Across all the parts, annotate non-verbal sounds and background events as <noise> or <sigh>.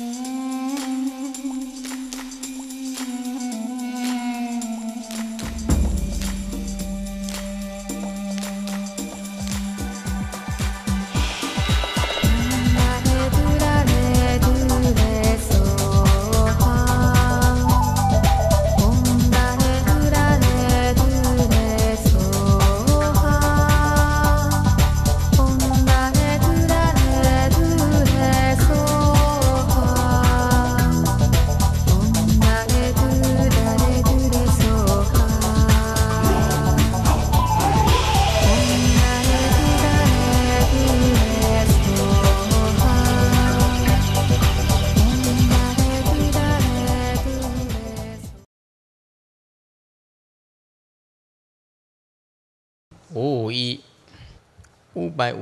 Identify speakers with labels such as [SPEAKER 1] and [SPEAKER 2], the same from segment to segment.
[SPEAKER 1] Hum.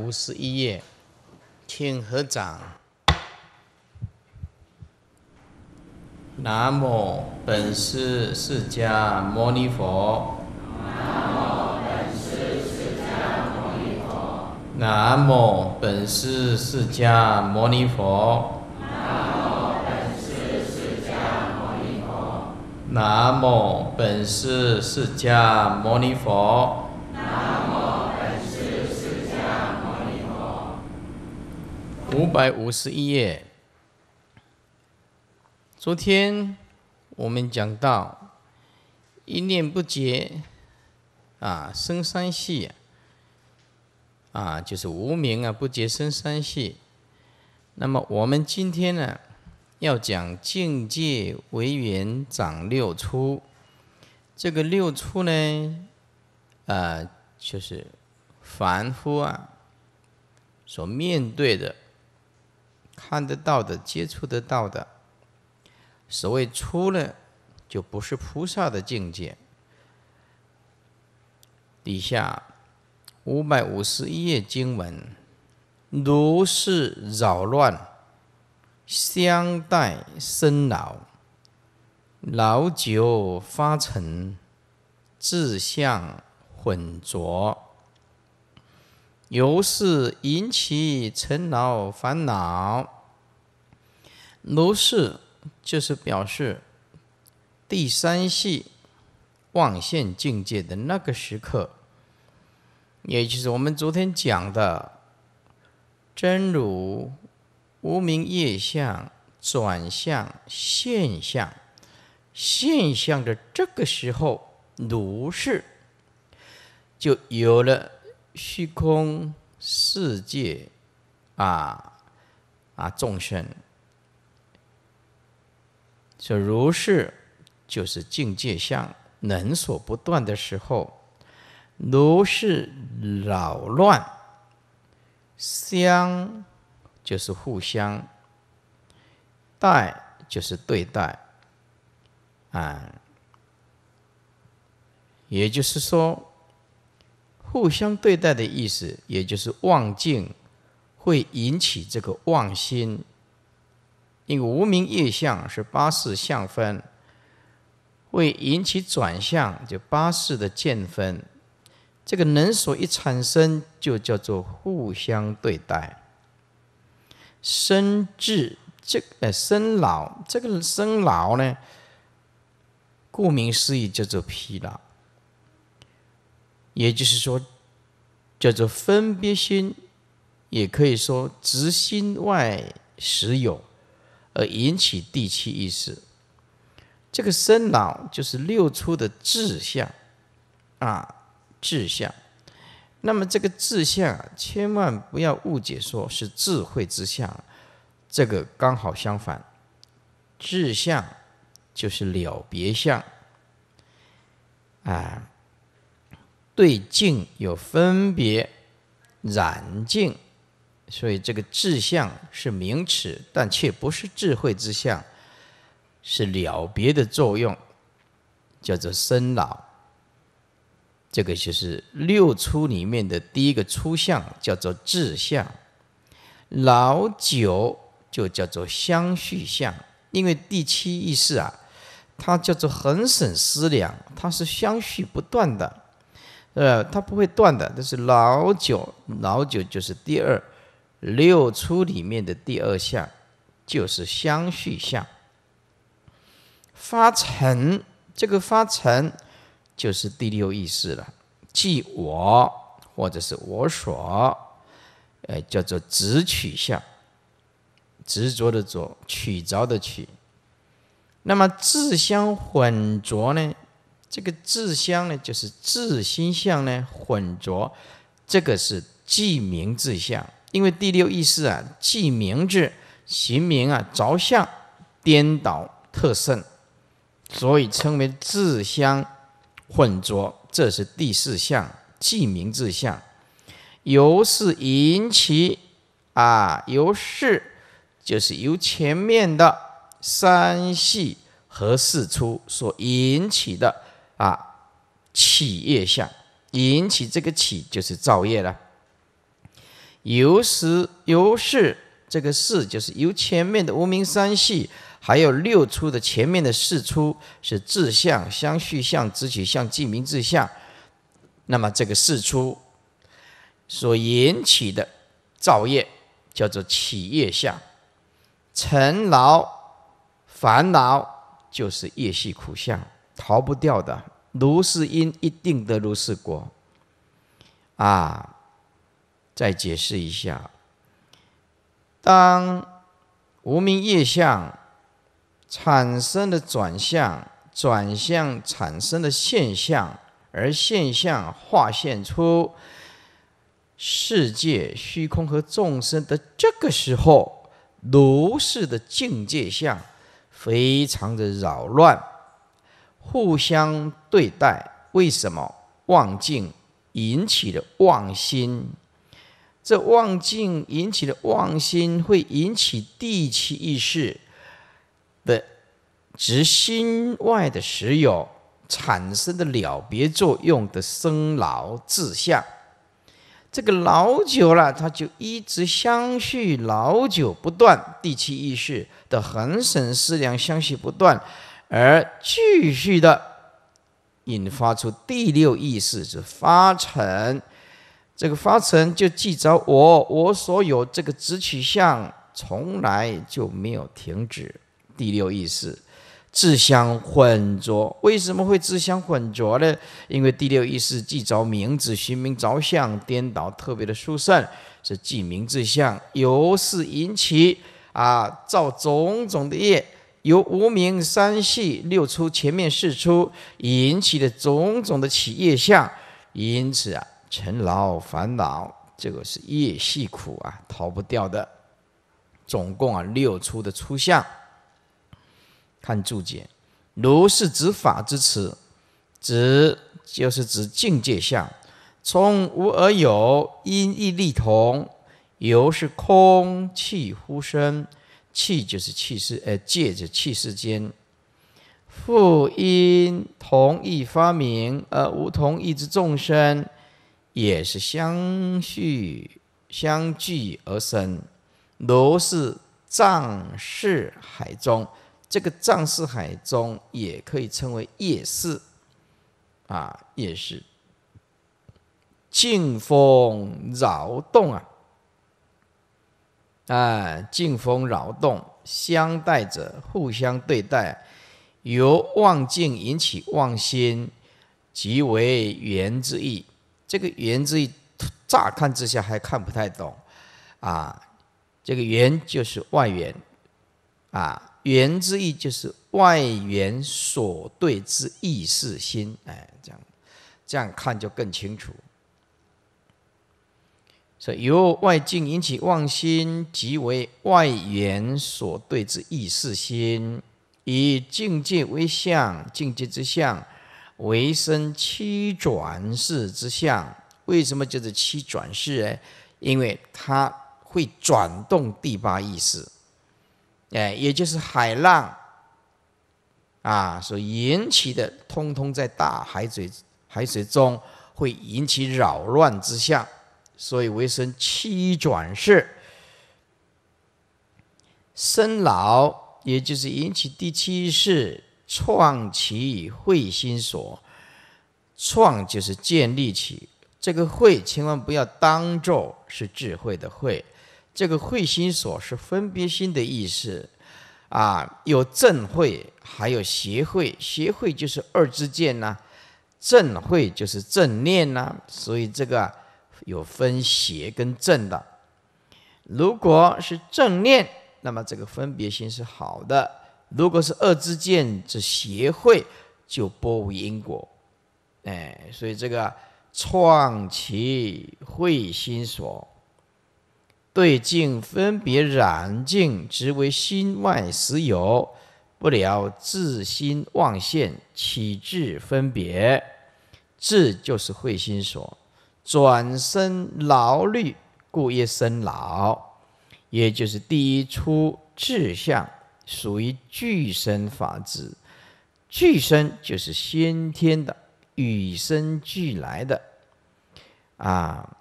[SPEAKER 1] 五十一页，请合掌。南无本师释迦牟尼佛。南无本师释迦牟尼佛。南无本师释迦牟尼佛。南无本师释迦牟尼佛。南无本师释迦牟尼佛。五百五十一页。昨天我们讲到一念不结，啊，生三系，啊，就是无名啊，不结生三系。那么我们今天呢，要讲境界为缘长六出，这个六出呢，啊，就是凡夫啊所面对的。看得到的、接触得到的，所谓初呢，就不是菩萨的境界。底下五百五十一页经文，如是扰乱，相待生老，老久发尘，志向混浊。如是引起尘劳烦恼，如是就是表示第三系望现境界的那个时刻，也就是我们昨天讲的真如无明业相转向现象现象的这个时候，如是就有了。虚空世界啊啊众生，所如是就是境界相能所不断的时候，如是扰乱相就是互相待就是对待啊，也就是说。互相对待的意思，也就是妄境会引起这个妄心，因无名业相是八事相分，会引起转向，就八事的见分，这个能所一产生，就叫做互相对待。生智这个生老，这个生老呢，顾名思义叫做疲劳。也就是说，叫做分别心，也可以说执心外实有，而引起第七意识。这个生老就是六出的志向啊，志向。那么这个志向啊，千万不要误解说是智慧之相，这个刚好相反，志向就是了别相，啊。对境有分别，染境，所以这个志相是名词，但却不是智慧之相，是了别的作用，叫做生老。这个就是六出里面的第一个出相，叫做志相。老九就叫做相续相，因为第七意识啊，它叫做恒省思量，它是相续不断的。呃，它不会断的，这是老九，老九就是第二六出里面的第二项，就是相续相。发尘这个发尘就是第六意识了，即我或者是我所，呃，叫做执取相，执着的着，取着的取。那么自相混浊呢？这个自相呢，就是自心相呢混浊，这个是记名自相。因为第六意识啊记名字、行名啊着相颠倒特甚，所以称为自相混浊。这是第四相记名自相，由是引起啊由是就是由前面的三系和四出所引起的。啊，起业相引起这个起就是造业了。由是由是这个是就是由前面的无名三系，还有六出的前面的四出是自相、相续相、直取相、记名自相，那么这个四出所引起的造业叫做起业相，尘劳、烦恼就是业系苦相。逃不掉的，如是因一定得如是果。啊，再解释一下：当无明业相产生的转向，转向产生的现象，而现象化现出世界、虚空和众生的这个时候，如是的境界相，非常的扰乱。互相对待，为什么望境引起的望心？这望境引起的望心会引起地气意识的执心外的实有产生的了别作用的生老志向。这个老久了，它就一直相续，老久不断。地气意识的横生思量相续不断。而继续的引发出第六意识，是发尘。这个发尘就记着我，我所有这个直取相从来就没有停止。第六意识自相混浊，为什么会自相混浊呢？因为第六意识记着名字、寻名、着相、颠倒，特别的殊胜是记名字相，由是引起啊造种种的业。由无名三系六出前面四出引起的种种的起业相，因此啊，尘劳烦恼，这个是业系苦啊，逃不掉的。总共啊六出的出相。看注解，如是指法之词，指就是指境界相。从无而有，因义立同，由是空气呼声。气就是气世，呃，界就是气世间。复因同一发明，呃，无同一之众生，也是相续相聚而生。如是藏世海中，这个藏世海中也可以称为夜市，啊，夜市，静风扰动啊。啊，静风扰动，相待者互相对待，由望境引起望心，即为缘之意。这个缘之意，乍看之下还看不太懂。啊，这个缘就是外缘。啊，缘之意就是外缘所对之意是心。哎，这样，这样看就更清楚。所以由外境引起妄心，即为外缘所对之意识心，以境界为相，境界之相为生七转世之相。为什么叫做七转世呢？因为它会转动第八意识，哎，也就是海浪啊所引起的，通通在大海水海水中会引起扰乱之相。所以为生七转世，生老也就是引起第七世创起慧心所。创就是建立起这个慧，千万不要当做是智慧的慧。这个慧心所是分别心的意思啊，有正慧，还有邪慧。邪慧就是二支见呐，正慧就是正念呐。所以这个。有分邪跟正的，如果是正念，那么这个分别心是好的；如果是恶之见这邪会就拨无因果。哎，所以这个创其慧心所对境分别染净，直为心外实有不了自心妄现起至分别，智就是慧心所。转生劳虑，故一生老，也就是第一出志向，属于具生法子。具生就是先天的，与生俱来的。啊，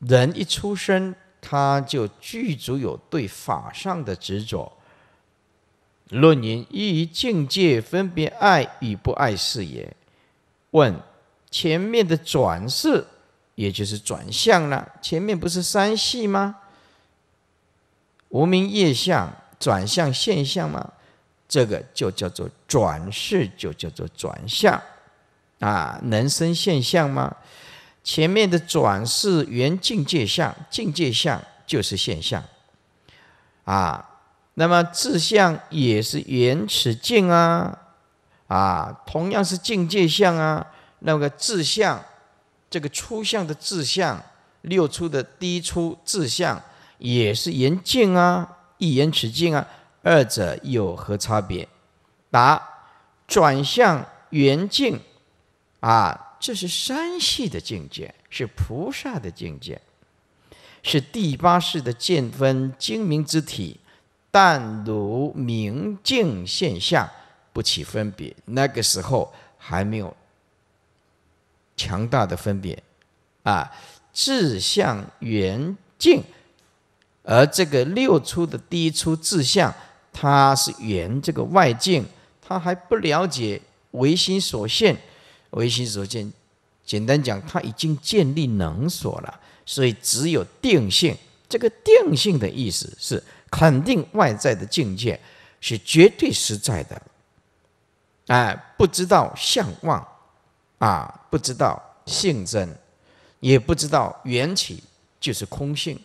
[SPEAKER 1] 人一出生，他就具足有对法上的执着。论云：一境界，分别爱与不爱是也。问：前面的转世？也就是转向了，前面不是三系吗？无名业相转向现象吗？这个就叫做转世，就叫做转向啊？能生现象吗？前面的转世原境界相，境界相就是现象啊。那么智相也是原始境啊啊，同样是境界相啊，那个智相。这个初相的智相，六初的低初智相，也是言镜啊，一言取镜啊，二者有何差别？答：转向圆净啊，这是三系的境界，是菩萨的境界，是第八世的见分精明之体，但如明镜现象不起分别。那个时候还没有。强大的分别啊，志向远近，而这个六出的第一出志向，它是圆这个外境，他还不了解唯心所现，唯心所见。简单讲，他已经建立能所了，所以只有定性。这个定性的意思是肯定外在的境界是绝对实在的，哎，不知道相望。啊，不知道性真，也不知道缘起，就是空性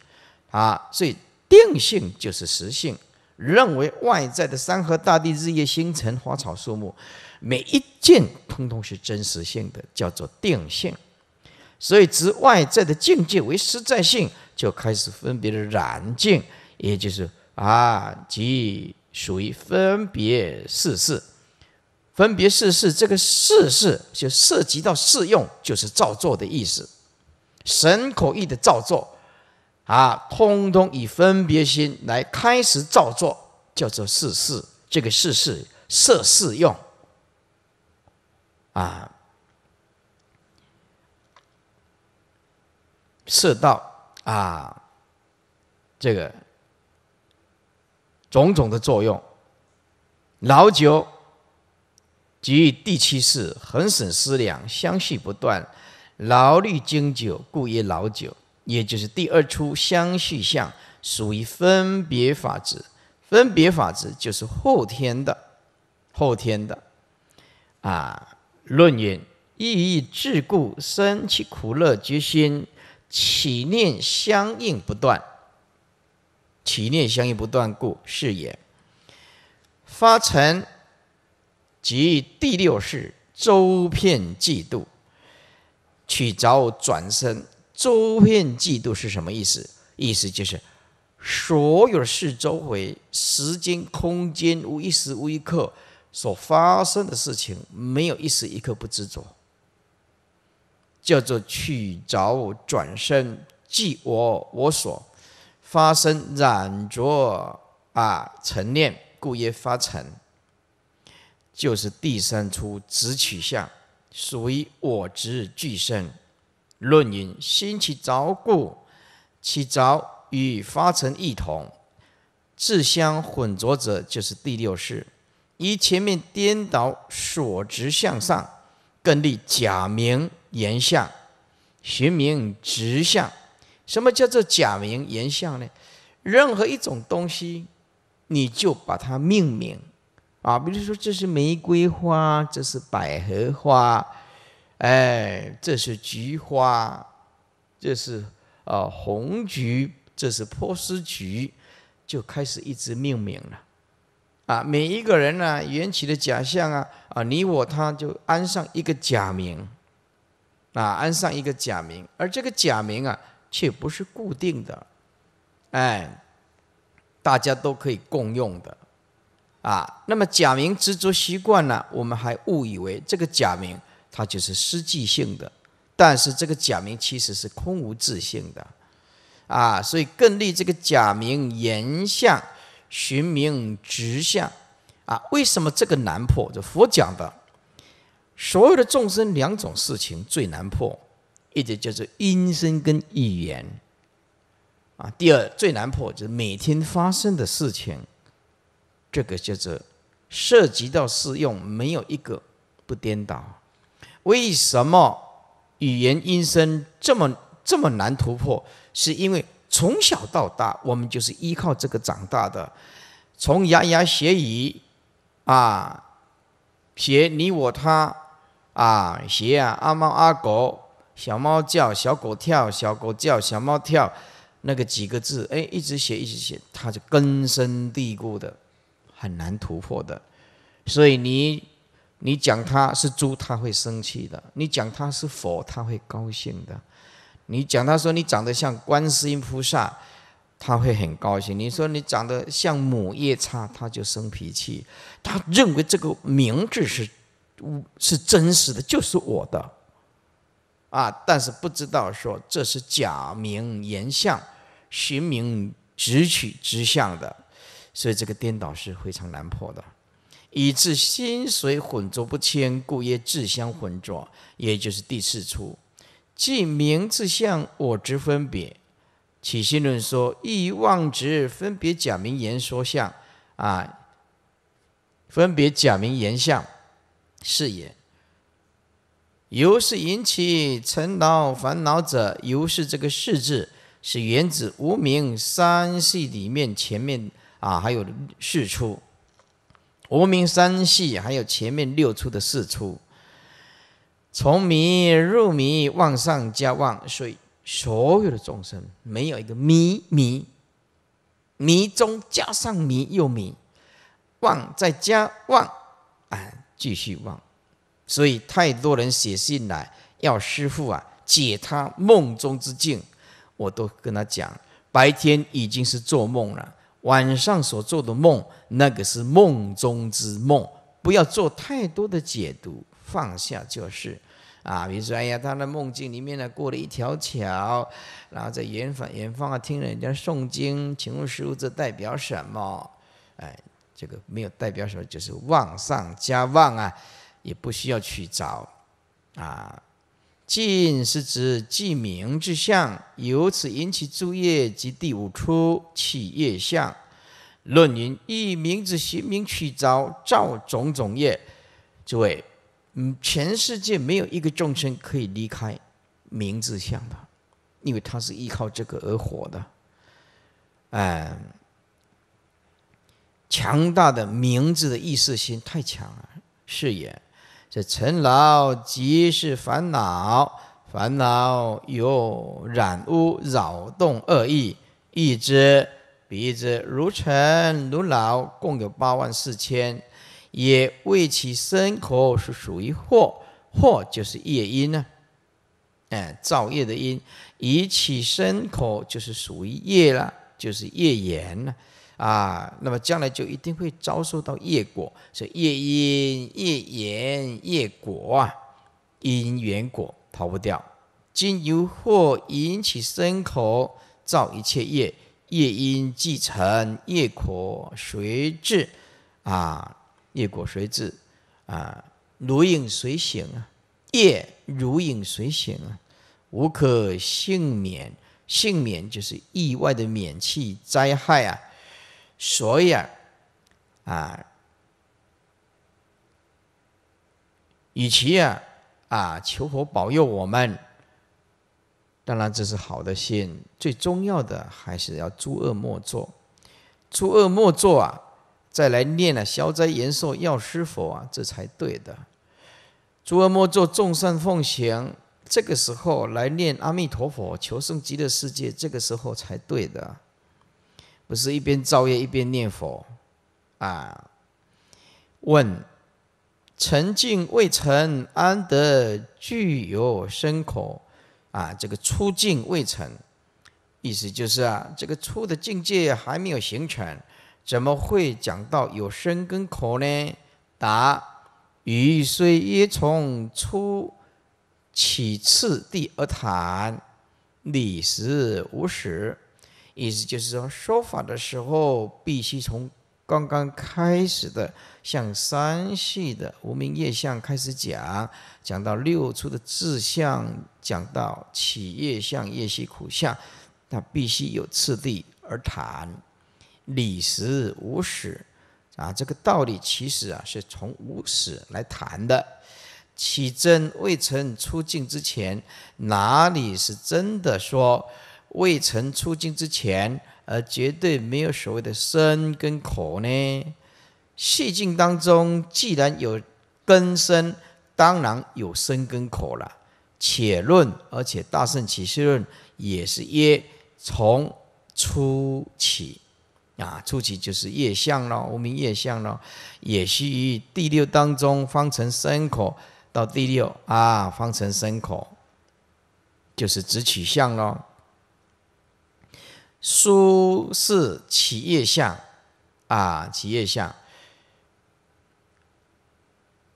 [SPEAKER 1] 啊。所以定性就是实性，认为外在的山河大地、日夜星辰、花草树木，每一件通通是真实性的，叫做定性。所以执外在的境界为实在性，就开始分别的染境，也就是啊，即属于分别事事。分别事事，这个事事就涉及到适用，就是造作的意思。神口意的造作，啊，通通以分别心来开始造作，叫做事事。这个事事涉适用，啊，涉到啊这个种种的作用，老九。即第七世恒生思量，相续不断，劳虑经久，故曰老久。也就是第二出相续相，属于分别法子。分别法子就是后天的，后天的啊。论云：意欲自故生其苦乐决心，起念相应不断，起念相应不断故是也。发成。即第六是周遍嫉妒，取着转生。周遍嫉妒是什么意思？意思就是所有事周围、时间、空间，无一时、无一刻所发生的事情，没有一时一刻不执着，叫做取着转生。即我我所发生染着啊，成念故曰发成。就是第三出直取相，属于我执俱生。论云：心其着故，其着与发成一同，自相混浊者，就是第六式。以前面颠倒所执向上，更立假名言相，寻名直相。什么叫做假名言相呢？任何一种东西，你就把它命名。啊，比如说这是玫瑰花，这是百合花，哎，这是菊花，这是啊红菊，这是波斯菊，就开始一直命名了。啊，每一个人呢，缘起的假象啊，啊，你我他就安上一个假名，啊，安上一个假名，而这个假名啊，却不是固定的，哎，大家都可以共用的。啊，那么假名执着习惯呢？我们还误以为这个假名它就是实际性的，但是这个假名其实是空无自性的，啊，所以更立这个假名言相寻名直相啊，为什么这个难破？就佛讲的，所有的众生两种事情最难破，一种就是因身跟语言，啊，第二最难破就是每天发生的事情。这个叫做涉及到适用，没有一个不颠倒。为什么语言音声这么这么难突破？是因为从小到大我们就是依靠这个长大的，从牙牙学语啊，学你我他啊，学啊阿猫阿狗，小猫叫，小狗跳，小狗叫，小猫跳，那个几个字，哎，一直写一直写，它就根深蒂固的。很难突破的，所以你你讲他是猪，他会生气的；你讲他是佛，他会高兴的；你讲他说你长得像观世音菩萨，他会很高兴；你说你长得像母夜叉，他就生脾气。他认为这个名字是是真实的就是我的，啊！但是不知道说这是假名言相，寻名直取之相的。所以这个颠倒是非常难破的，以致心水混浊不清，故曰自相混浊，也就是第四处，即名自相我执分别。起心论说意妄执分别假名言说相，啊，分别假名言相是也。由是引起尘劳烦恼者，由是这个“是”字是源自无名三系里面前面。啊，还有四出无名三系，还有前面六出的四出，从迷入迷，往上加望，所以所有的众生没有一个迷迷迷中加上迷又迷，望再加望，啊，继续望，所以太多人写信来要师傅啊解他梦中之境，我都跟他讲，白天已经是做梦了。晚上所做的梦，那个是梦中之梦，不要做太多的解读，放下就是。啊，比如说哎呀，他的梦境里面呢过了一条桥，然后在远方远方啊听人家诵经，请问师傅这代表什么？哎，这个没有代表什么，就是旺上加旺啊，也不需要去找啊。尽是指记名之相，由此引起诸业及第五出起业相。论云：一名字习名取造，造种种业。诸位，嗯，全世界没有一个众生可以离开名字相的，因为他是依靠这个而活的。哎，强大的名字的意识心太强了，是也。这尘劳即是烦恼，烦恼有染污、扰动、恶意、意之、鼻之如尘如劳，共有八万四千。也为其身口是属于祸，祸就是业因呢。哎，造业的因，以其身口就是属于业了，就是业缘了。啊，那么将来就一定会遭受到业果，所以业因业缘业果啊，因缘果逃不掉。今由祸引起身口造一切业，业因既成，业果随之啊，业果随之啊，如影随形啊，业如影随形啊，无可幸免。幸免就是意外的免去灾害啊。所以啊，啊，与其啊啊求佛保佑我们，当然这是好的心，最重要的还是要诸恶莫作，诸恶莫作啊，再来念了消灾延寿药师佛啊，这才对的。诸恶莫作，众善奉行，这个时候来念阿弥陀佛，求生极乐世界，这个时候才对的。不是一边造业一边念佛，啊？问：沉静未成，安得具有身口？啊，这个出境未成，意思就是啊，这个出的境界还没有形成，怎么会讲到有身跟口呢？答：鱼虽曰从出起次第而谈，理实无实。意思就是说，说法的时候必须从刚刚开始的像三系的无名业相开始讲，讲到六出的自相，讲到起业相、业细苦相，那必须有次第而谈。理实无始，啊，这个道理其实啊是从无始来谈的。起真未曾出境之前，哪里是真的说？未曾出境之前，而绝对没有所谓的生跟口呢？细境当中既然有根生，当然有生跟口了。且论，而且大圣起事论也是曰：从初起啊，初起就是业相了，无名业相了，也是于第六当中方成生口，到第六啊，方成生口，就是只取相了。书是企业相，啊，企业相。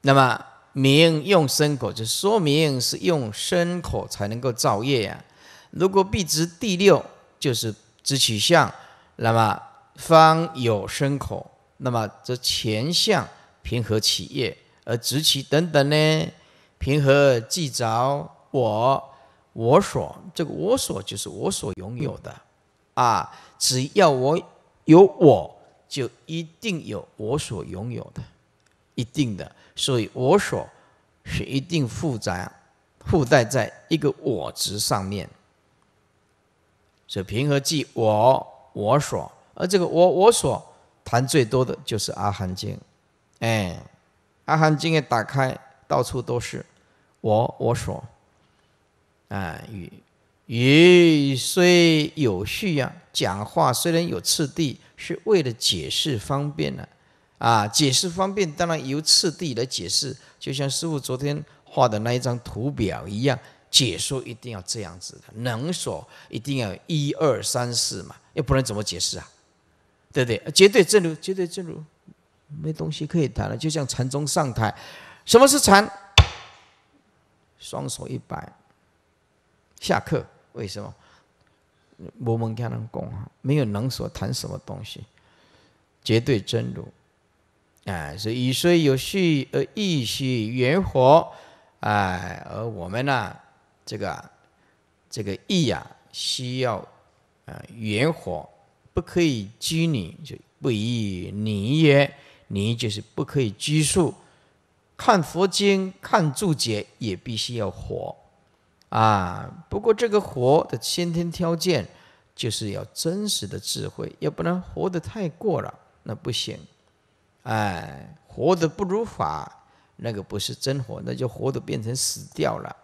[SPEAKER 1] 那么名用身口，就说明是用身口才能够造业呀。如果必知第六，就是知其相，那么方有身口。那么这前相平和企业，而知其等等呢？平和即着我，我所这个我所就是我所拥有的。啊！只要我有我，就一定有我所拥有的，一定的。所以，我所是一定复杂，附带在一个我值上面。所以，平和即我我所。而这个我我所谈最多的就是《阿含经》。哎，《阿含经》一打开，到处都是我我所。哎，与。语虽有序呀，讲话虽然有次第，是为了解释方便呢。啊，解释方便当然由次第来解释，就像师傅昨天画的那一张图表一样，解说一定要这样子的。能所一定要一二三四嘛，要不然怎么解释啊？对不对？绝对正如，绝对正如，没东西可以谈了。就像禅宗上台，什么是禅？双手一摆，下课。为什么？我们讲能空，没有能所谈什么东西，绝对真如。哎，所以虽有序而亦须圆活。哎，而我们呢，这个这个意呀，需要啊圆活，不可以拘泥，就不宜凝也。凝就是不可以拘束。看佛经、看注解也必须要活。啊，不过这个活的先天条件就是要真实的智慧，要不然活得太过了那不行。哎，活的不如法，那个不是真活，那就活的变成死掉了。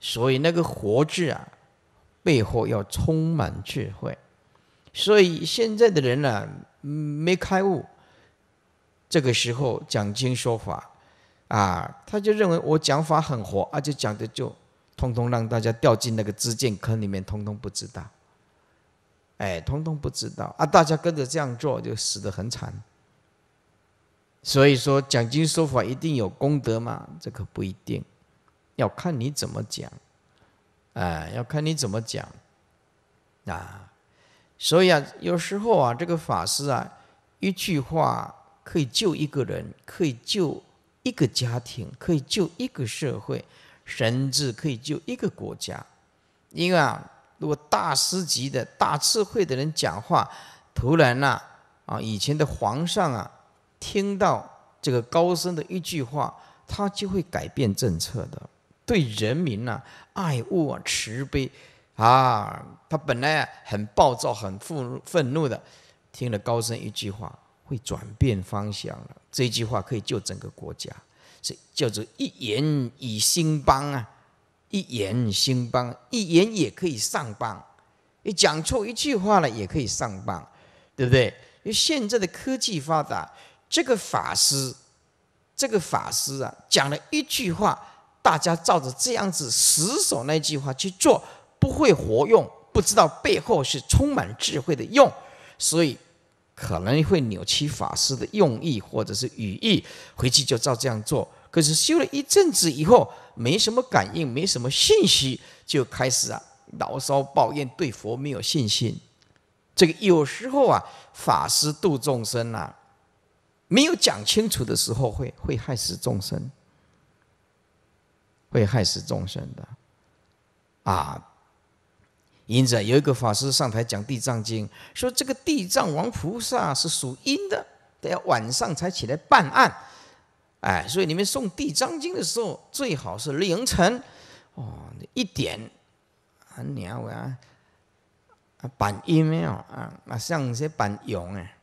[SPEAKER 1] 所以那个活字啊，背后要充满智慧。所以现在的人呢，没开悟，这个时候讲经说法，啊，他就认为我讲法很活，而且讲的就。通通让大家掉进那个知见坑里面，通通不知道，哎，通通不知道啊！大家跟着这样做就死得很惨。所以说讲经说法一定有功德吗？这可不一定，要看你怎么讲，哎，要看你怎么讲，啊，所以啊，有时候啊，这个法师啊，一句话可以救一个人，可以救一个家庭，可以救一个社会。甚至可以救一个国家，因为啊，如果大师级的大智慧的人讲话，突然呐，啊，以前的皇上啊，听到这个高僧的一句话，他就会改变政策的，对人民呐，爱物啊，慈悲，啊，他本来很暴躁、很愤愤怒的，听了高僧一句话，会转变方向了。这句话可以救整个国家。是叫做一言以兴邦啊，一言兴邦，一言也可以上邦。你讲错一句话了也可以上邦，对不对？因为现在的科技发达，这个法师，这个法师啊，讲了一句话，大家照着这样子死守那句话去做，不会活用，不知道背后是充满智慧的用，所以。可能会扭曲法师的用意或者是语意，回去就照这样做。可是修了一阵子以后，没什么感应，没什么信息，就开始啊牢骚抱怨，对佛没有信心。这个有时候啊，法师度众生啊，没有讲清楚的时候，会会害死众生，会害死众生的，啊。因此，有一个法师上台讲《地藏经》，说这个地藏王菩萨是属阴的，要晚上才起来办案。哎，所以你们送《地藏经》的时候，最好是凌晨。哦，一点啊，鸟啊，啊，板阴没有啊，那像一些板阳哎，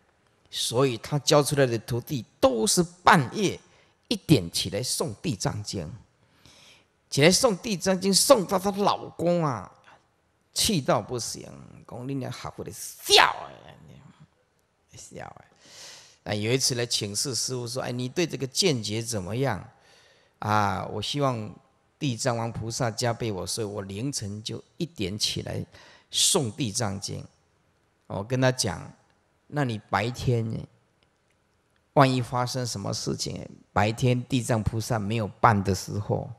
[SPEAKER 1] 所以他教出来的徒弟都是半夜一点起来送《地藏经》，起来送《地藏经》，送到她老公啊。气到不行，功你娘好不得笑哎，笑哎！那有一次来请示师傅说：“哎，你对这个见解怎么样？啊，我希望地藏王菩萨加倍我，所以我凌晨就一点起来诵地藏经。我跟他讲，那你白天万一发生什么事情，白天地藏菩萨没有办的时候，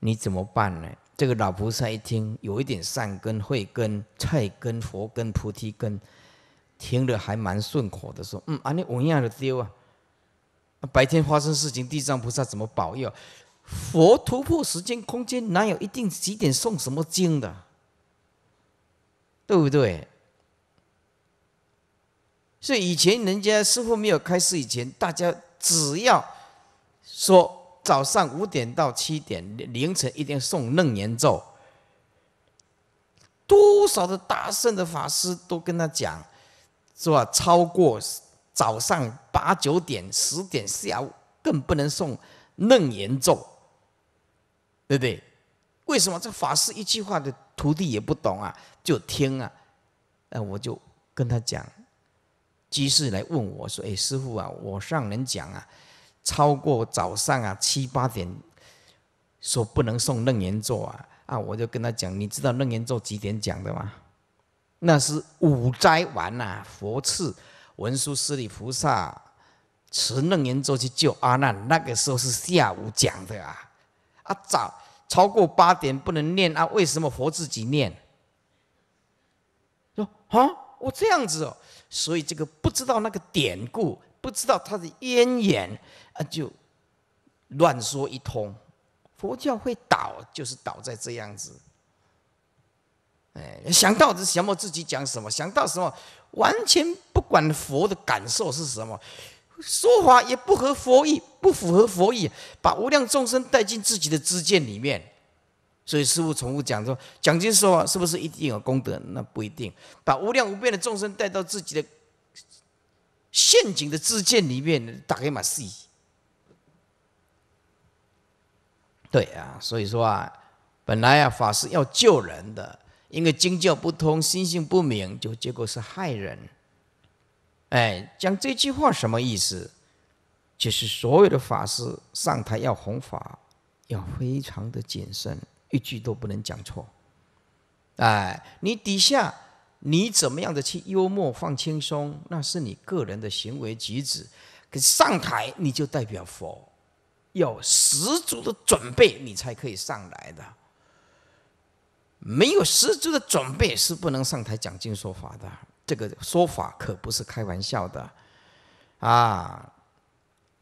[SPEAKER 1] 你怎么办呢？”这个老菩萨一听，有一点善根、慧根、菜根、佛根、菩提根，听着还蛮顺口的，说：“嗯，啊，你我一样的丢啊。白天发生事情，地藏菩萨怎么保佑？佛突破时间空间，哪有一定几点送什么经的？对不对？所以以前人家师傅没有开示以前，大家只要说。”早上五点到七点凌晨一定送楞严咒，多少的大圣的法师都跟他讲，是吧？超过早上八九点十点，下午更不能送楞严咒，对不对？为什么这法师一句话的徒弟也不懂啊？就听啊，哎，我就跟他讲，居士来问我说：“哎，师傅啊，我上人讲啊。”超过早上啊七八点，说不能送楞严咒啊啊！我就跟他讲，你知道楞严咒几点讲的吗？那是五斋完啊，佛赐文殊师利菩萨持楞严咒去救阿难，那个时候是下午讲的啊。啊早超过八点不能念啊？为什么佛自己念？哟啊，我这样子，哦，所以这个不知道那个典故。不知道他的渊源啊，就乱说一通，佛教会倒就是倒在这样子。哎，想到什么自己讲什么，想到什么，完全不管佛的感受是什么，说法也不合佛意，不符合佛意，把无量众生带进自己的知见里面。所以师父重复讲说，讲经说法是不是一定有功德？那不一定，把无量无边的众生带到自己的。陷阱的自荐里面打概嘛是。对啊，所以说啊，本来啊法师要救人的，因为经教不通，心性不明，就结果是害人。哎，讲这句话什么意思？就是所有的法师上台要弘法，要非常的谨慎，一句都不能讲错。哎，你底下。你怎么样的去幽默、放轻松，那是你个人的行为举止。可上台你就代表佛，要十足的准备，你才可以上来的。没有十足的准备是不能上台讲经说法的。这个说法可不是开玩笑的，啊！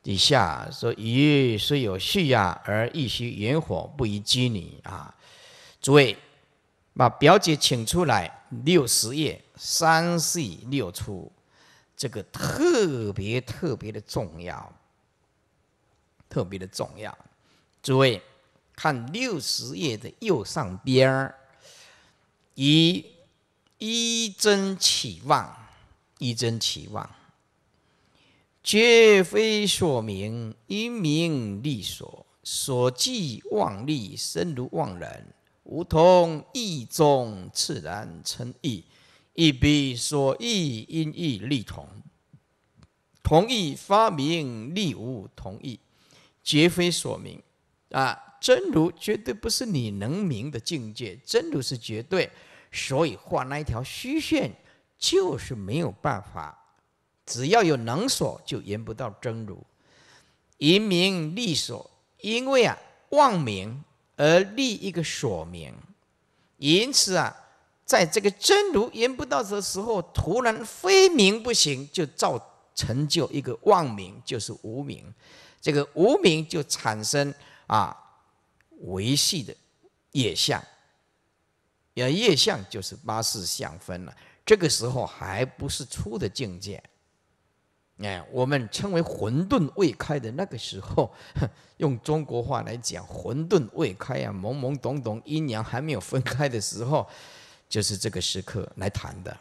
[SPEAKER 1] 以下说鱼虽有序呀，而亦须远火，不宜拘泥啊！诸位，把表姐请出来。六十页三四六初，这个特别特别的重要，特别的重要。诸位看六十页的右上边儿，以一真起望，一真起望，绝非所名，一名利所，所计妄利，生如妄人。无同意中，自然成意，一彼所意因意立同。同意发明，立无同意，绝非所明。啊，真如绝对不是你能明的境界，真如是绝对。所以画那一条虚线，就是没有办法。只要有能所，就言不到真如，言名立所，因为啊，妄名。而立一个所名，因此啊，在这个真如言不到的时候，突然非名不行，就造成就一个妄名，就是无名。这个无名就产生啊，维系的业相，而业相就是八识相分了。这个时候还不是初的境界。哎，我们称为混沌未开的那个时候，用中国话来讲，混沌未开啊，懵懵懂懂，阴阳还没有分开的时候，就是这个时刻来谈的，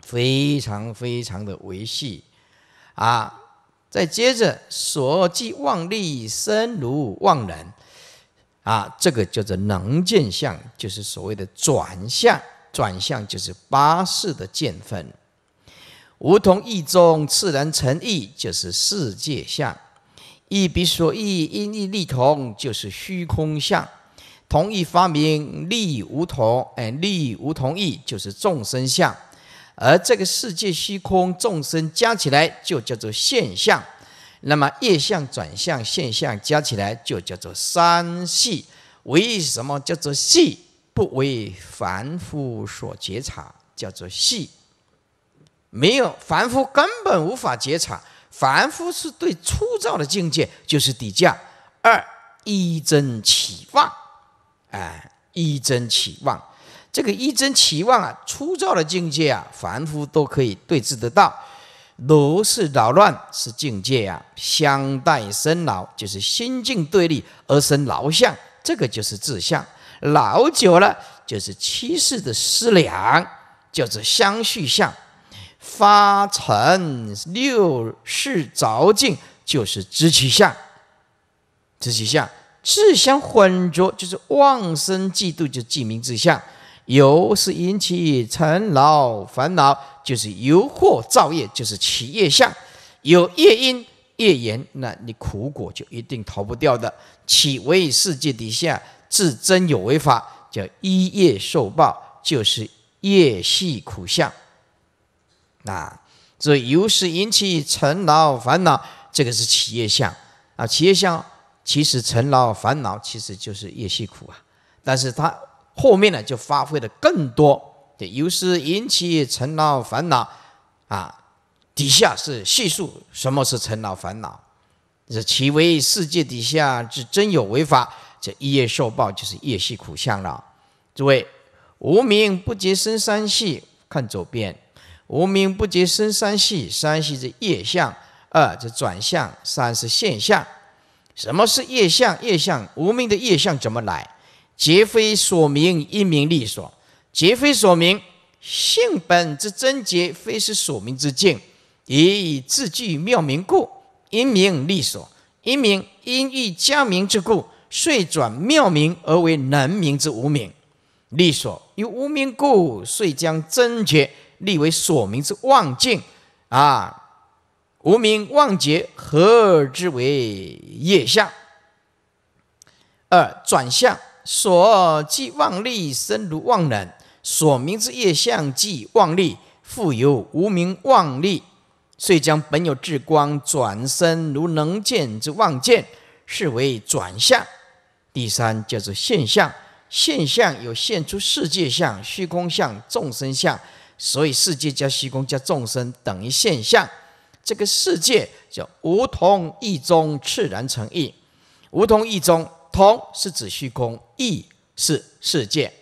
[SPEAKER 1] 非常非常的维系啊。再接着，所计妄力生如妄然啊，这个叫做能见相，就是所谓的转向，转向就是八识的见分。无同意中自然成意，就是世界相；意彼所意，因意立同，就是虚空相；同意发明，立无同，哎，立无同意，就是众生相。而这个世界、虚空、众生加起来，就叫做现象。那么业相转向现象，加起来就叫做三系。为什么叫做系？不为凡夫所觉察，叫做系。没有凡夫根本无法觉察，凡夫是对粗糙的境界，就是底价。二一真起妄，哎，一真起妄，这个一真起妄啊，粗糙的境界啊，凡夫都可以对治得到。如是扰乱是境界呀，相待生老，就是心境对立而生劳相，这个就是自相。老久了就是七世的思量，叫做相续相。发成六世着境，就是知其相；知其相，自相混浊，就是妄生嫉妒，就记名之相。由是引起尘劳烦恼，就是由惑造业，就是起业相。有业因业缘，那你苦果就一定逃不掉的。起为世界底下自真有为法，叫一业受报，就是业系苦相。啊，这由是引起尘劳烦恼，这个是企业相啊。企业相其实尘劳烦恼其实就是业系苦啊。但是它后面呢就发挥的更多，由是引起尘劳烦恼啊。底下是细数什么是尘劳烦恼。这其为世界底下之真有违法，这一业受报就是业系苦相了。诸位，无名不结生三系，看左边。无名不结生三系，三系是业相二，就转向三是现相。什么是业相？业相无名的业相怎么来？皆非所名，一名利所；皆非所名，性本之真，皆非是所名之境。以以自具妙名故，因名利所。因名因欲加名之故，遂转妙名而为能名之无名利所。以无名故，遂将真觉。立为所名之妄境啊，无名妄觉何之为业相？二转向所即妄立生如妄能，所名之业相即妄立复有无名妄力。遂将本有智光转身如能见之妄见，是为转向。第三叫做现象，现象有现出世界相、虚空相、众生相。所以，世界加虚空加众生等于现象。这个世界叫无同一中，赤然成异。无同一中，同是指虚空，异是世界。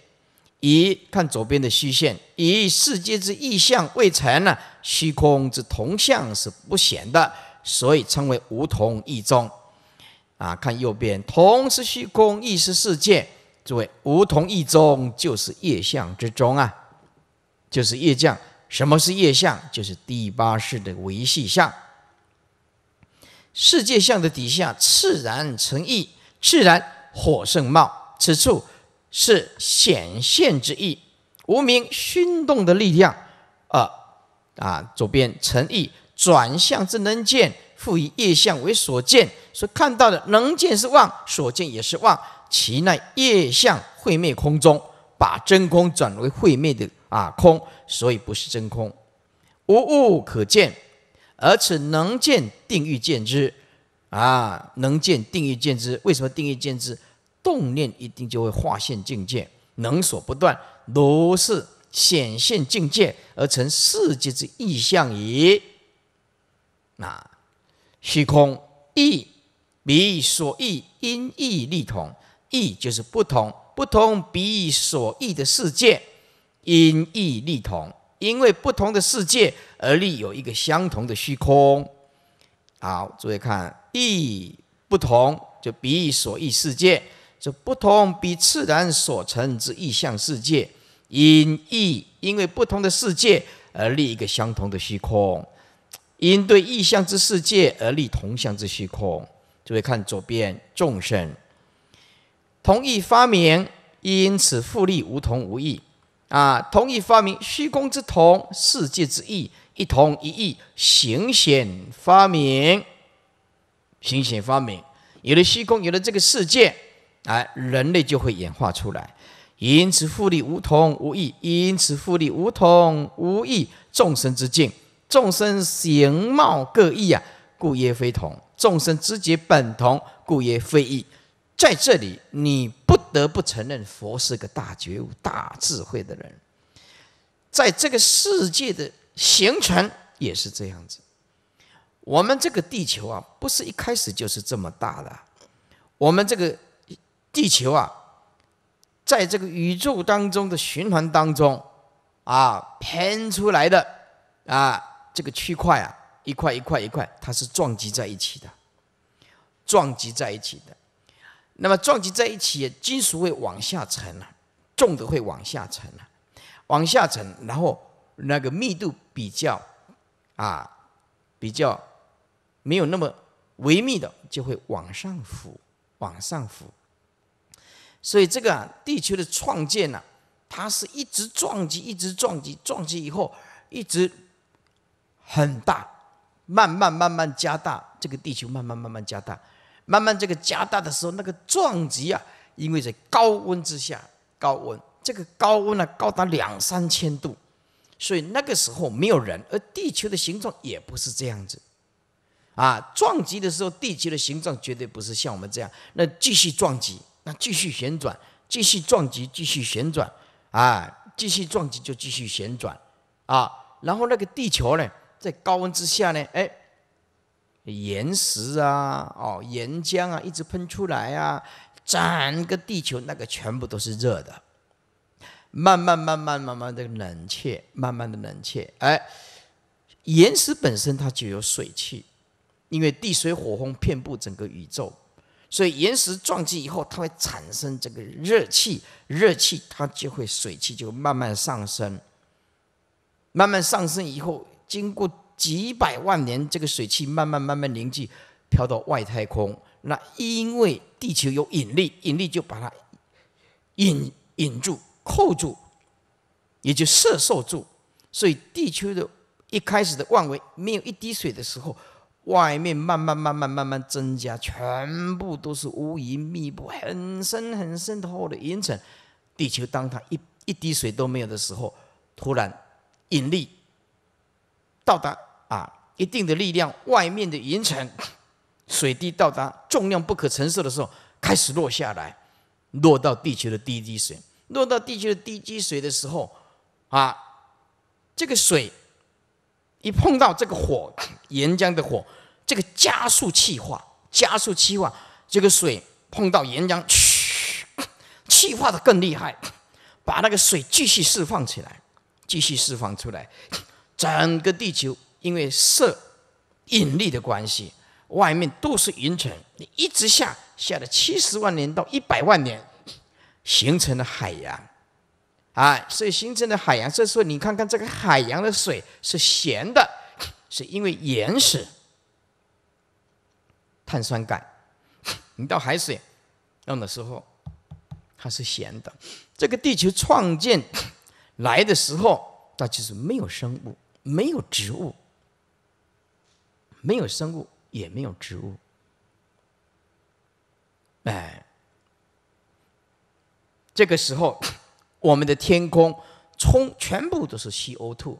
[SPEAKER 1] 以看左边的虚线，以世界之异象未成呢，虚空之同相是不显的，所以称为无同一中。啊，看右边，同是虚空，异是世界。诸位，无同一中就是业相之中啊。就是业相，什么是业相？就是第八式的维系相，世界相的底下，赤然成意，赤然火盛茂。此处是显现之意，无名熏动的力量。啊啊，左边成意转向之能见，复以业相为所见，所看到的能见是妄，所见也是妄。其内业相会灭空中，把真空转为会灭的。啊，空，所以不是真空，无物可见，而此能见定欲见之，啊，能见定欲见之，为什么定欲见之？动念一定就会化现境界，能所不断，如是显现境界而成世界之意象矣。那虚空意彼所意因意力同，意就是不同，不同彼所意的世界。因义立同，因为不同的世界而立有一个相同的虚空。好，注意看，义不同，就彼所异世界，就不同彼自然所成之异象世界。因义，因为不同的世界而立一个相同的虚空。因对异象之世界而立同相之虚空。注意看左边众生，同意发明，因此复利无同无异。啊，同一发明，虚空之同，世界之异，一同一异，形显发明，形显发明。有了虚空，有了这个世界，哎，人类就会演化出来。因此复利无同无异，因此复利无同无异。众生之境，众生形貌各异啊，故曰非同；众生之觉本同，故曰非异。在这里，你不。不得不承认，佛是个大觉悟、大智慧的人。在这个世界的形成也是这样子。我们这个地球啊，不是一开始就是这么大的。我们这个地球啊，在这个宇宙当中的循环当中啊，喷出来的啊，这个区块啊，一块一块一块，它是撞击在一起的，撞击在一起的。那么撞击在一起，金属会往下沉啊，重的会往下沉啊，往下沉，然后那个密度比较，啊，比较没有那么微密的，就会往上浮，往上浮。所以这个地球的创建呢，它是一直撞击，一直撞击，撞击以后一直很大，慢慢慢慢加大，这个地球慢慢慢慢加大。慢慢这个加大的时候，那个撞击啊，因为在高温之下，高温，这个高温呢高达两三千度，所以那个时候没有人，而地球的形状也不是这样子，啊，撞击的时候地球的形状绝对不是像我们这样，那继续撞击，那继续旋转，继续撞击，继续旋转，啊，继续撞击就继续旋转，啊，然后那个地球呢，在高温之下呢，哎。岩石啊，哦，岩浆啊，一直喷出来啊，整个地球那个全部都是热的，慢慢、慢慢、慢慢的冷却，慢慢的冷却。哎，岩石本身它就有水汽，因为地水火风遍布整个宇宙，所以岩石撞击以后，它会产生这个热气，热气它就会水汽就慢慢上升，慢慢上升以后，经过。几百万年，这个水汽慢慢慢慢凝聚，飘到外太空。那因为地球有引力，引力就把它引引住、扣住，也就射受住。所以地球的一开始的范围没有一滴水的时候，外面慢慢慢慢慢慢增加，全部都是乌云密布、很深很深的厚的云层。地球当它一一滴水都没有的时候，突然引力。到达啊一定的力量，外面的云层水滴到达重量不可承受的时候，开始落下来，落到地球的第一滴水，落到地球的第一滴水的时候，啊，这个水一碰到这个火，岩浆的火，这个加速气化，加速气化，这个水碰到岩浆，嘘，气化的更厉害，把那个水继续释放起来，继续释放出来。整个地球因为色引力的关系，外面都是云层，你一直下下了七十万年到一百万年，形成了海洋，啊，所以形成的海洋，这时候你看看这个海洋的水是咸的，是因为岩石碳酸钙，你到海水用的时候它是咸的。这个地球创建来的时候，它其实没有生物。没有植物，没有生物，也没有植物。哎，这个时候，我们的天空充全部都是 CO2，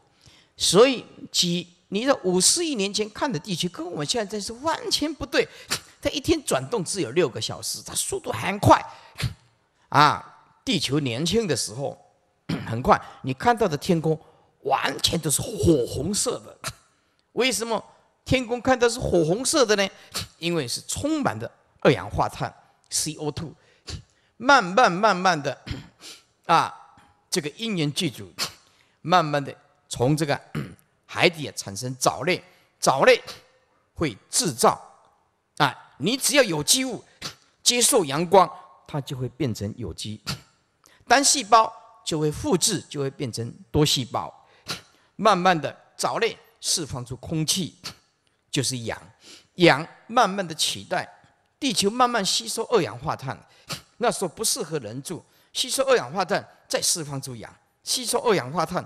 [SPEAKER 1] 所以，几，你在五十亿年前看的地球跟我们现在是完全不对。它一天转动只有六个小时，它速度很快。啊，地球年轻的时候，很快，你看到的天空。完全都是火红色的，为什么天空看到是火红色的呢？因为是充满的二氧化碳 （CO2），慢慢慢慢的，啊，这个因缘具足，慢慢的从这个海底产生藻类，藻类会制造，啊，你只要有机物接受阳光，它就会变成有机，单细胞就会复制，就会变成多细胞。慢慢的，藻类释放出空气，就是氧。氧慢慢的取代地球，慢慢吸收二氧化碳。那时候不适合人住。吸收二氧化碳，再释放出氧；吸收二氧化碳，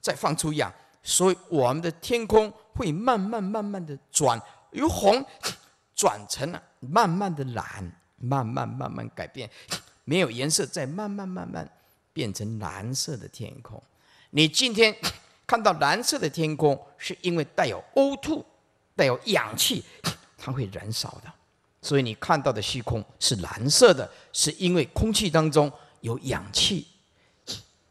[SPEAKER 1] 再放出氧。所以我们的天空会慢慢慢慢的转由红转成了慢慢的蓝，慢慢慢慢改变，没有颜色，再慢慢慢慢变成蓝色的天空。你今天。看到蓝色的天空，是因为带有 O2，带有氧气，<laughs> 它会燃烧的。所以你看到的虚空是蓝色的，是因为空气当中有氧气，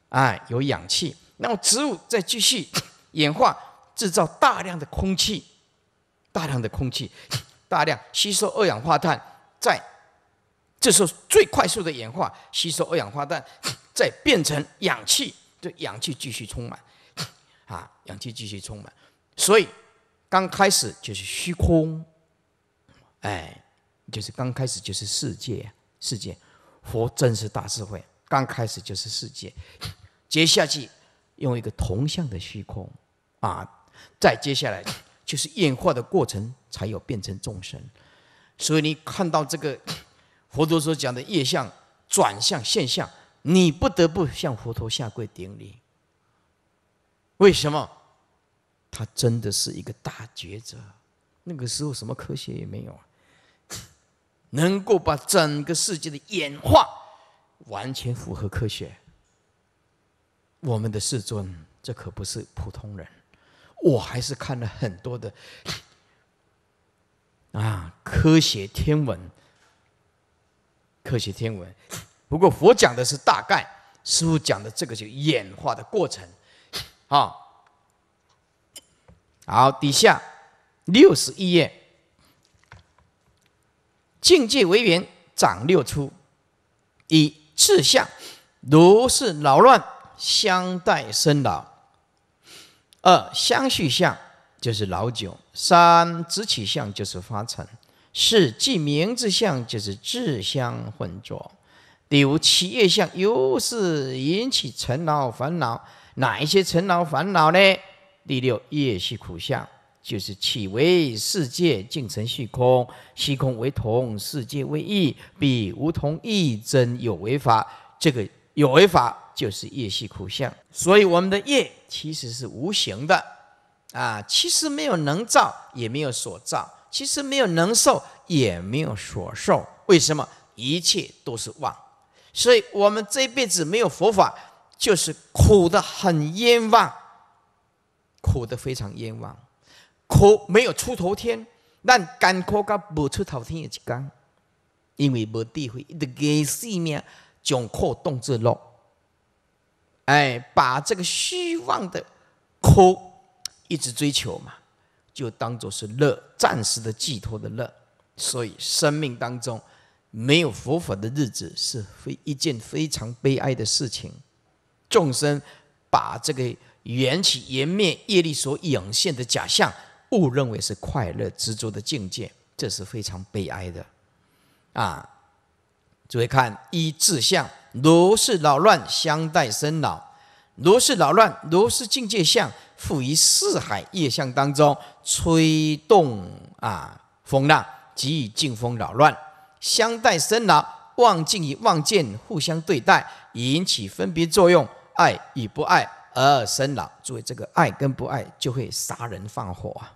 [SPEAKER 1] 哎，有氧气。那么植物在继续 <coughs> 演化，制造大量的空气，大量的空气，<coughs> 大量吸收二氧化碳，在这时候最快速的演化，吸收二氧化碳，<coughs> 再变成氧气，对氧气继续充满。啊，氧气继续充满，所以刚开始就是虚空，哎，就是刚开始就是世界，世界，佛真是大智慧，刚开始就是世界，接下去用一个同向的虚空啊，再接下来就是演化的过程才有变成众生，所以你看到这个佛陀所讲的业相、转向现象，你不得不向佛陀下跪顶礼。为什么他真的是一个大觉者？那个时候什么科学也没有，啊，<laughs> 能够把整个世界的演化完全符合科学。我们的世尊，这可不是普通人。我还是看了很多的 <laughs> 啊，科学天文、科学天文。不过佛讲的是大概，师傅讲的这个就演化的过程。好，好，底下六十一页，境界为缘长六出：一志向如是扰乱相待生老。二相续相就是老久，三执起相就是发尘；四记名字相就是志相混浊；第五企业相又是引起尘恼烦恼。哪一些尘劳烦恼呢？第六业系苦相，就是起为世界尽成虚空，虚空为同世界为异，彼无同一真有为法。这个有为法就是业系苦相。所以我们的业其实是无形的啊，其实没有能造，也没有所造；其实没有能受，也没有所受。为什么？一切都是妄。所以我们这辈子没有佛法。就是苦的很冤枉，苦的非常冤枉，苦没有出头天，但敢苦到无出头天也一干，因为无智慧，一直给生命将苦动作乐，哎，把这个虚妄的苦一直追求嘛，就当做是乐，暂时的寄托的乐。所以生命当中没有佛法的日子，是非一件非常悲哀的事情。众生把这个缘起缘灭业力所涌现的假象，误认为是快乐执着的境界，这是非常悲哀的。啊，诸位看，一智相，如是扰乱，相待生老，如是扰乱，如是境界相，赋于四海业相当中吹动啊风浪，给予静风扰乱，相待生老。望境与望见互相对待，引起分别作用。爱与不爱而生老，注意这个爱跟不爱就会杀人放火啊！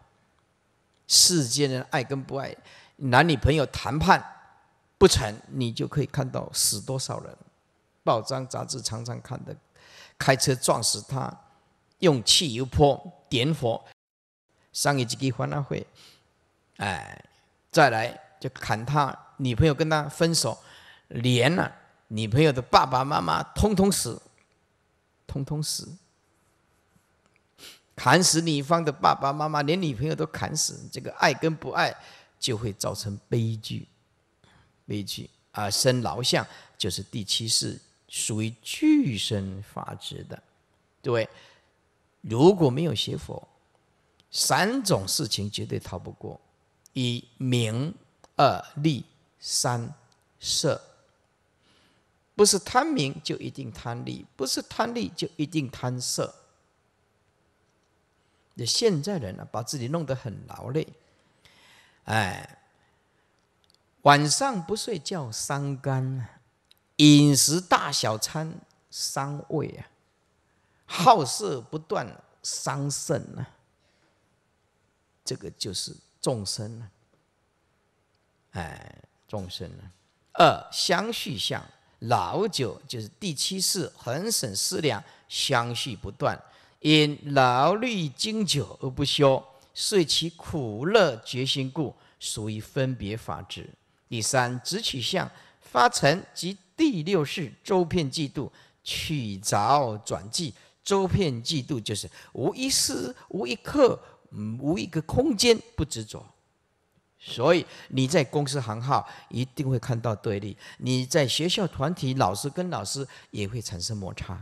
[SPEAKER 1] 世间人爱跟不爱，男女朋友谈判不成，你就可以看到死多少人。报章杂志常常看的，开车撞死他，用汽油泼点火，商业机密欢览会，哎，再来就砍他女朋友，跟他分手，连了女朋友的爸爸妈妈通通死。通通死，砍死女方的爸爸妈妈，连女朋友都砍死。这个爱跟不爱，就会造成悲剧，悲剧啊！生劳相就是第七世，属于具身法执的。对，如果没有邪佛，三种事情绝对逃不过：一名，二利，三色。不是贪名就一定贪利，不是贪利就一定贪色。那现在人啊，把自己弄得很劳累，哎，晚上不睡觉伤肝，饮食大小餐伤胃啊，好色不断伤肾啊，这个就是众生啊，哎，众生啊，二相续相。老酒就是第七世恒省思量，相续不断，因劳虑经久而不休，遂其苦乐决心故，属于分别法执。第三执取向发尘及第六世周遍嫉妒，取着转计，周遍嫉妒就是无一丝、无一刻、无一个空间不执着。所以你在公司行号一定会看到对立，你在学校团体老师跟老师也会产生摩擦，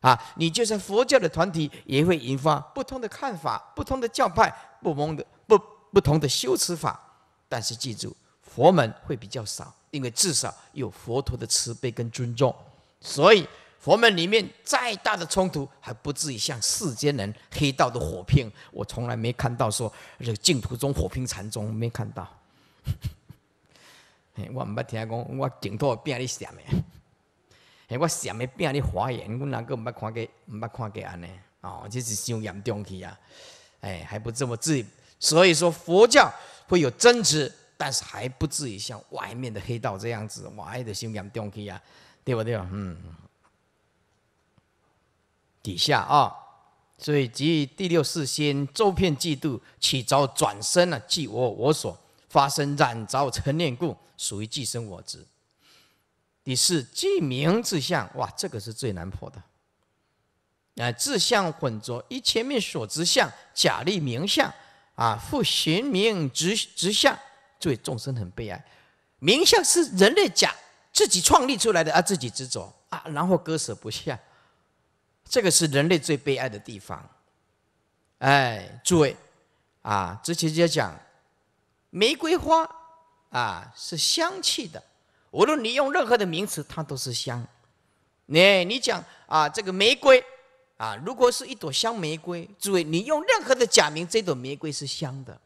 [SPEAKER 1] 啊，你就算佛教的团体也会引发不同的看法、不同的教派、不同的不不同的修持法。但是记住，佛门会比较少，因为至少有佛陀的慈悲跟尊重，所以。佛门里面再大的冲突还不至于像世间人黑道的火拼，我从来没看到说这净土中火拼禅宗没看到。<laughs> 嘿，我唔捌听讲，我净土变你什么？<laughs> 嘿，我什么变你华严？我哪个唔捌看过？唔捌看过安尼？哦，这是伤严重去啊！哎，还不这么治，所以说佛教会有争执，但是还不至于像外面的黑道这样子，哇，的伤严重去啊，对不对嗯。底下啊，所以即第六是心周遍嫉妒，起招转生了即我我所发生染着成念故，属于既生我执。第四即名之相，哇，这个是最难破的。啊，自相混浊，一前面所执相假立名相啊，复寻名执执相，诸位众生很悲哀，名相是人类假自己创立出来的啊，自己执着啊，然后割舍不下。这个是人类最悲哀的地方，哎，诸位，啊，之前讲玫瑰花啊是香气的，无论你用任何的名词，它都是香。你你讲啊，这个玫瑰啊，如果是一朵香玫瑰，诸位，你用任何的假名，这朵玫瑰是香的。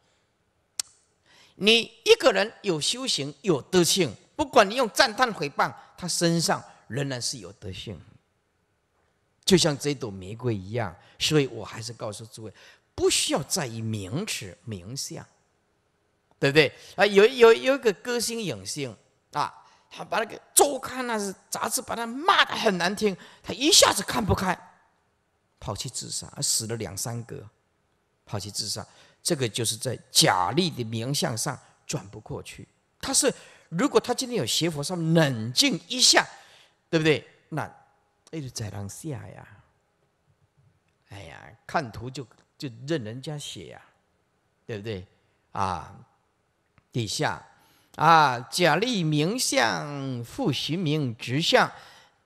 [SPEAKER 1] 你一个人有修行有德性，不管你用赞叹诽谤，他身上仍然是有德性。就像这朵玫瑰一样，所以我还是告诉诸位，不需要在意名词名相，对不对？啊，有有有一个歌星影星啊，他把那个周刊那是杂志把他骂的很难听，他一下子看不开，跑去自杀，死了两三个，跑去自杀，这个就是在假立的名相上转不过去。他是如果他今天有邪佛上冷静一下，对不对？那。哎，就在往下呀，哎呀，看图就就任人家写呀，对不对？啊，底下啊，假立名相、复习名执相，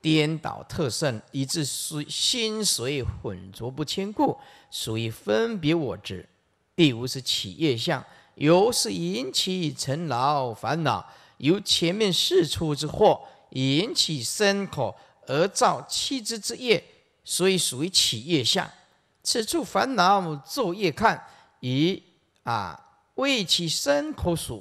[SPEAKER 1] 颠倒特甚，以致水心水混浊不清故，属于分别我执。第五是起业相，由是引起尘劳烦恼，由前面事出之祸引起身口。而造七支之业，所以属于起业相。此处烦恼昼夜看，以啊为其生可数。